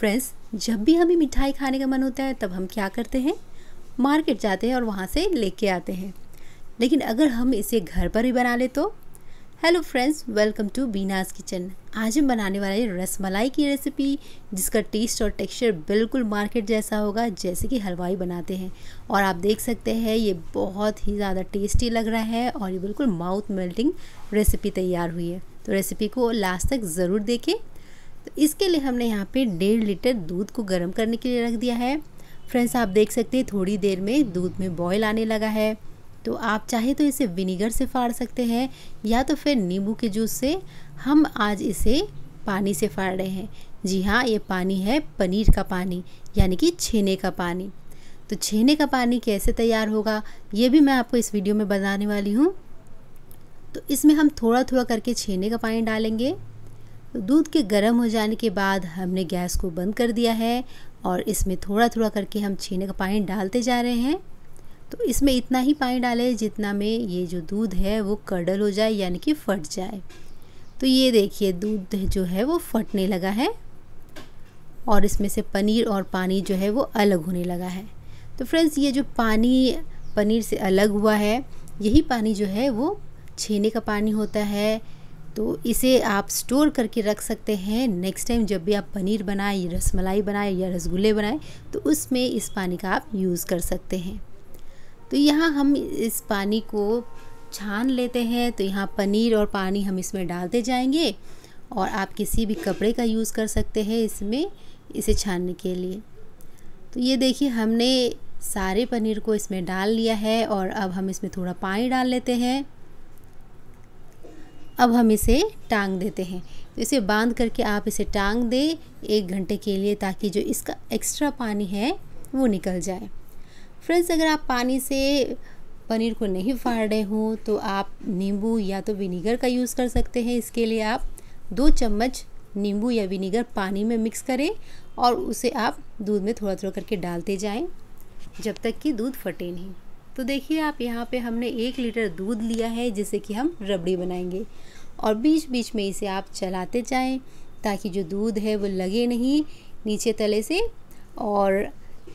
friends जब भी हमें मिठाई खाने का मन होता है तब हम क्या करते हैं मार्केट जाते हैं और वहाँ से लेके आते हैं लेकिन अगर हम इसे घर पर ही बना ले तो hello friends welcome to Beena's kitchen आज हम बनाने वाले रसमलाई की रेसिपी जिसका टेस्ट और टेक्सचर बिल्कुल मार्केट जैसा होगा जैसे कि हलवाई बनाते हैं और आप देख सकते हैं ये बहुत ही ज़्यादा टेस्टी लग रहा है और ये बिल्कुल माउथ मेल्टिंग रेसिपी तैयार हुई है तो रेसिपी को लास्ट तक ज़रूर देखें तो इसके लिए हमने यहाँ पे डेढ़ लीटर दूध को गर्म करने के लिए रख दिया है फ्रेंड्स आप देख सकते हैं थोड़ी देर में दूध में बॉयल आने लगा है तो आप चाहे तो इसे विनीगर से फाड़ सकते हैं या तो फिर नींबू के जूस से हम आज इसे पानी से फाड़ रहे हैं जी हाँ ये पानी है पनीर का पानी यानी कि छेने का पानी तो छेने का पानी कैसे तैयार होगा ये भी मैं आपको इस वीडियो में बताने वाली हूँ तो इसमें हम थोड़ा थोड़ा करके छेने का पानी डालेंगे तो दूध के गर्म हो जाने के बाद हमने गैस को बंद कर दिया है और इसमें थोड़ा थोड़ा करके हम छीने का पानी डालते जा रहे हैं तो इसमें इतना ही पानी डालें जितना में ये जो दूध है वो कड़ल हो जाए यानी कि फट जाए तो ये देखिए दूध जो है वो फटने लगा है और इसमें से पनीर और पानी जो है वो अलग होने लगा है तो फ्रेंड्स ये जो पानी पनीर से अलग हुआ है यही पानी जो है वो छीने का पानी होता है तो इसे आप स्टोर करके रख सकते हैं नेक्स्ट टाइम जब भी आप पनीर बनाएं या रसमलाई बनाएं या रसगुल्ले बनाएं तो उसमें इस पानी का आप यूज़ कर सकते हैं तो यहाँ हम इस पानी को छान लेते हैं तो यहाँ पनीर और पानी हम इसमें डालते जाएंगे और आप किसी भी कपड़े का यूज़ कर सकते हैं इसमें इसे छानने के लिए तो ये देखिए हमने सारे पनीर को इसमें डाल लिया है और अब हम इसमें थोड़ा पानी डाल लेते हैं अब हम इसे टांग देते हैं तो इसे बांध करके आप इसे टांग दें एक घंटे के लिए ताकि जो इसका एक्स्ट्रा पानी है वो निकल जाए फ्रेंड्स अगर आप पानी से पनीर को नहीं फाड़ रहे हो तो आप नींबू या तो विनीगर का यूज़ कर सकते हैं इसके लिए आप दो चम्मच नींबू या विनीगर पानी में मिक्स करें और उसे आप दूध में थोड़ा थोड़ा करके डालते जाएं जब तक कि दूध फटे नहीं तो देखिए आप यहाँ पे हमने एक लीटर दूध लिया है जिसे कि हम रबड़ी बनाएंगे और बीच बीच में इसे आप चलाते जाएं ताकि जो दूध है वो लगे नहीं नीचे तले से और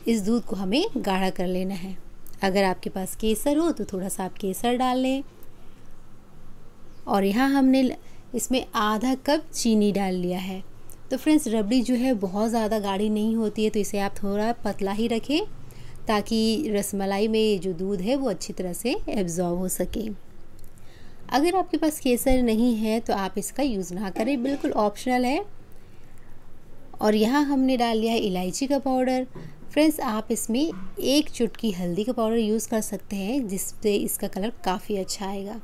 इस दूध को हमें गाढ़ा कर लेना है अगर आपके पास केसर हो तो थोड़ा सा आप केसर डाल लें और यहाँ हमने इसमें आधा कप चीनी डाल लिया है तो फ्रेंड्स रबड़ी जो है बहुत ज़्यादा गाढ़ी नहीं होती है तो इसे आप थोड़ा पतला ही रखें ताकि रसमलाई में जो दूध है वो अच्छी तरह से एब्जॉर्व हो सके अगर आपके पास केसर नहीं है तो आप इसका यूज़ ना करें बिल्कुल ऑप्शनल है और यहाँ हमने डाल लिया है इलायची का पाउडर फ्रेंड्स आप इसमें एक चुटकी हल्दी का पाउडर यूज़ कर सकते हैं जिससे इसका कलर काफ़ी अच्छा आएगा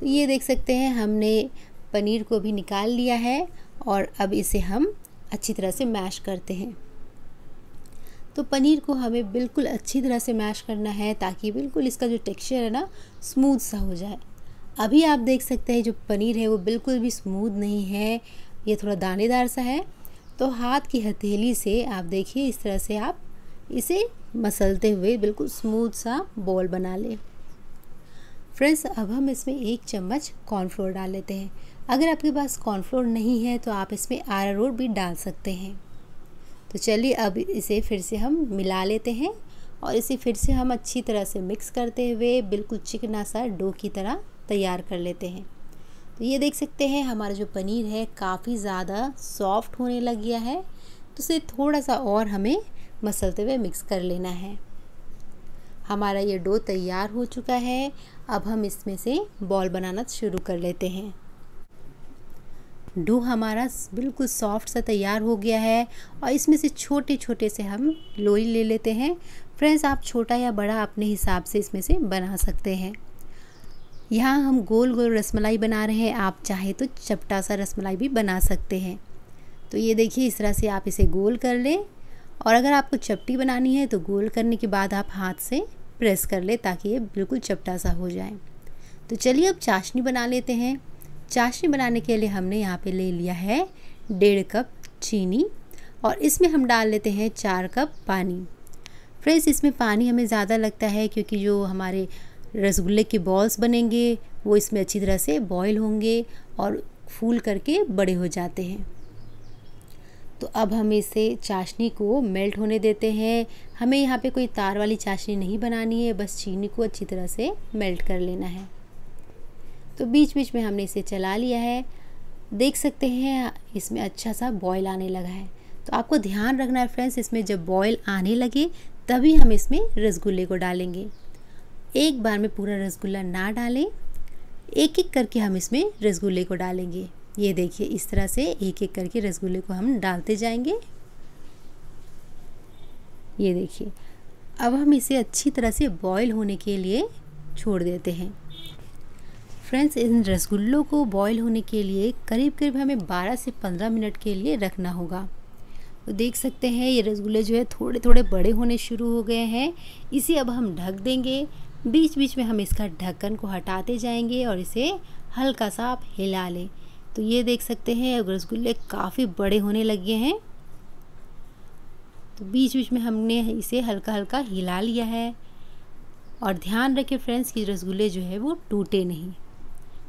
तो ये देख सकते हैं हमने पनीर को भी निकाल लिया है और अब इसे हम अच्छी तरह से मैश करते हैं तो पनीर को हमें बिल्कुल अच्छी तरह से मैश करना है ताकि बिल्कुल इसका जो टेक्सचर है ना स्मूथ सा हो जाए अभी आप देख सकते हैं जो पनीर है वो बिल्कुल भी स्मूथ नहीं है ये थोड़ा दानेदार सा है तो हाथ की हथेली से आप देखिए इस तरह से आप इसे मसलते हुए बिल्कुल स्मूथ सा बॉल बना लें फ्रेंड्स अब हम इसमें एक चम्मच कॉर्नफ्लोर डाल लेते हैं अगर आपके पास कॉर्नफ्लोर नहीं है तो आप इसमें आरारोट भी डाल सकते हैं तो चलिए अब इसे फिर से हम मिला लेते हैं और इसे फिर से हम अच्छी तरह से मिक्स करते हुए बिल्कुल चिकना सा डो की तरह तैयार कर लेते हैं तो ये देख सकते हैं हमारा जो पनीर है काफ़ी ज़्यादा सॉफ्ट होने लग गया है तो इसे थोड़ा सा और हमें मसलते हुए मिक्स कर लेना है हमारा ये डो तैयार हो चुका है अब हम इसमें से बॉल बनाना शुरू कर लेते हैं डो हमारा बिल्कुल सॉफ्ट सा तैयार हो गया है और इसमें से छोटे छोटे से हम लोई ले लेते हैं फ्रेंड्स आप छोटा या बड़ा अपने हिसाब से इसमें से बना सकते हैं यहाँ हम गोल गोल रसमलाई बना रहे हैं आप चाहे तो चपटा सा रसमलाई भी बना सकते हैं तो ये देखिए इस तरह से आप इसे गोल कर लें और अगर आपको चपटी बनानी है तो गोल करने के बाद आप हाथ से प्रेस कर लें ताकि ये बिल्कुल चपटा सा हो जाए तो चलिए अब चाशनी बना लेते हैं चाशनी बनाने के लिए हमने यहाँ पे ले लिया है डेढ़ कप चीनी और इसमें हम डाल लेते हैं चार कप पानी फ्रेंड्स इसमें पानी हमें ज़्यादा लगता है क्योंकि जो हमारे रसगुल्ले के बॉल्स बनेंगे वो इसमें अच्छी तरह से बॉयल होंगे और फूल करके बड़े हो जाते हैं तो अब हम इसे चाशनी को मेल्ट होने देते हैं हमें यहाँ पे कोई तार वाली चाशनी नहीं बनानी है बस चीनी को अच्छी तरह से मेल्ट कर लेना है तो बीच बीच में हमने इसे चला लिया है देख सकते हैं इसमें अच्छा सा बॉयल आने लगा है तो आपको ध्यान रखना है फ्रेंड्स इसमें जब बॉयल आने लगे तभी हम इसमें रसगुल्ले को डालेंगे एक बार में पूरा रसगुल्ला ना डालें एक एक करके हम इसमें रसगुल्ले को डालेंगे ये देखिए इस तरह से एक एक करके रसगुल्ले को हम डालते जाएंगे ये देखिए अब हम इसे अच्छी तरह से बॉयल होने के लिए छोड़ देते हैं फ्रेंड्स इन रसगुल्लों को बॉईल होने के लिए करीब करीब हमें 12 से 15 मिनट के लिए रखना होगा तो देख सकते हैं ये रसगुल्ले जो है थोड़े थोड़े बड़े होने शुरू हो गए हैं इसे अब हम ढक देंगे बीच बीच में हम इसका ढक्कन को हटाते जाएंगे और इसे हल्का सा आप हिला लें तो ये देख सकते हैं अब रसगुल्ले काफ़ी बड़े होने लगे हैं तो बीच बीच में हमने इसे हल्का हल्का हिला लिया है और ध्यान रखें फ्रेंड्स कि रसगुल्ले जो है वो टूटे नहीं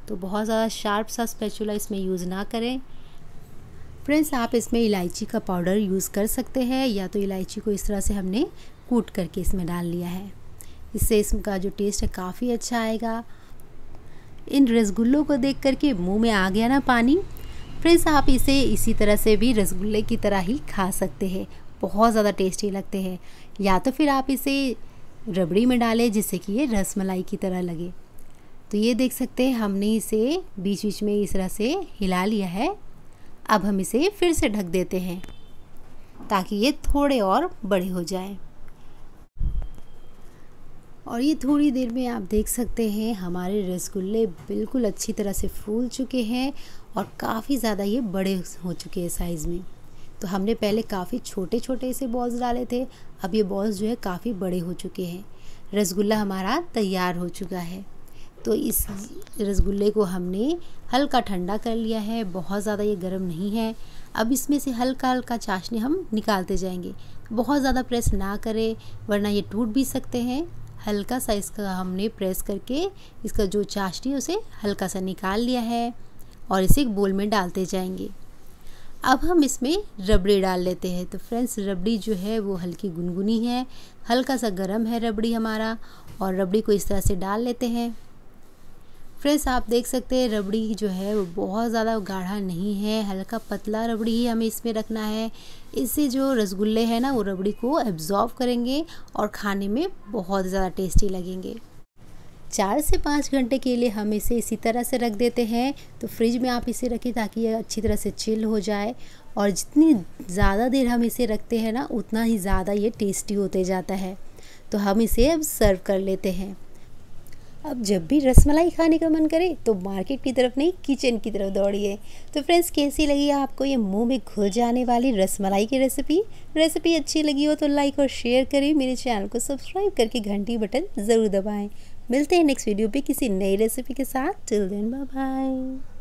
तो बहुत ज़्यादा शार्प सा स्पेचुला इसमें यूज़ ना करें फ्रेंड्स आप इसमें इलायची का पाउडर यूज़ कर सकते हैं या तो इलायची को इस तरह से हमने कूट करके इसमें डाल लिया है इससे इसका जो टेस्ट है काफ़ी अच्छा आएगा इन रसगुल्लों को देख करके मुंह में आ गया ना पानी फ्रेंड्स आप इसे इसी तरह से भी रसगुल्ले की तरह ही खा सकते हैं बहुत ज़्यादा टेस्टी लगते हैं या तो फिर आप इसे रबड़ी में डालें जिससे कि ये रसमलाई की तरह लगे तो ये देख सकते हैं हमने इसे बीच बीच में इस तरह से हिला लिया है अब हम इसे फिर से ढक देते हैं ताकि ये थोड़े और बड़े हो जाए और ये थोड़ी देर में आप देख सकते हैं हमारे रसगुल्ले बिल्कुल अच्छी तरह से फूल चुके हैं और काफ़ी ज़्यादा ये बड़े हो चुके हैं साइज़ में तो हमने पहले काफ़ी छोटे छोटे से बॉल्स डाले थे अब ये बॉल्स जो है काफ़ी बड़े हो चुके हैं रसगुल्ला हमारा तैयार हो चुका है तो इस रसगुल्ले को हमने हल्का ठंडा कर लिया है बहुत ज़्यादा ये गर्म नहीं है अब इसमें से हल्का हल्का चाशनी हम निकालते जाएंगे बहुत ज़्यादा प्रेस ना करें वरना ये टूट भी सकते हैं हल्का सा इसका हमने प्रेस करके इसका जो चाशनी उसे हल्का सा निकाल लिया है और इसे एक बोल में डालते जाएंगे अब हम इसमें रबड़ी डाल लेते हैं तो फ्रेंड्स रबड़ी जो है वो हल्की गुनगुनी है हल्का सा गर्म है रबड़ी हमारा और रबड़ी को इस तरह से डाल लेते हैं फ्रेंड्स आप देख सकते हैं रबड़ी जो है वो बहुत ज़्यादा गाढ़ा नहीं है हल्का पतला रबड़ी ही हमें इसमें रखना है इससे जो रसगुल्ले हैं ना वो रबड़ी को एब्जॉर्व करेंगे और खाने में बहुत ज़्यादा टेस्टी लगेंगे चार से पाँच घंटे के लिए हम इसे इसी तरह से रख देते हैं तो फ्रिज में आप इसे रखें ताकि ये अच्छी तरह से चिल हो जाए और जितनी ज़्यादा देर हम इसे रखते हैं ना उतना ही ज़्यादा ये टेस्टी होते जाता है तो हम इसे अब सर्व कर लेते हैं अब जब भी रसमलाई खाने का मन करे तो मार्केट की तरफ नहीं किचन की तरफ दौड़िए तो फ्रेंड्स कैसी लगी आपको ये मुंह में घुल जाने वाली रसमलाई की रेसिपी रेसिपी अच्छी लगी हो तो लाइक और शेयर करें मेरे चैनल को सब्सक्राइब करके घंटी बटन ज़रूर दबाएँ मिलते हैं नेक्स्ट वीडियो पे किसी नई रेसिपी के साथ टिल देन बाय बाय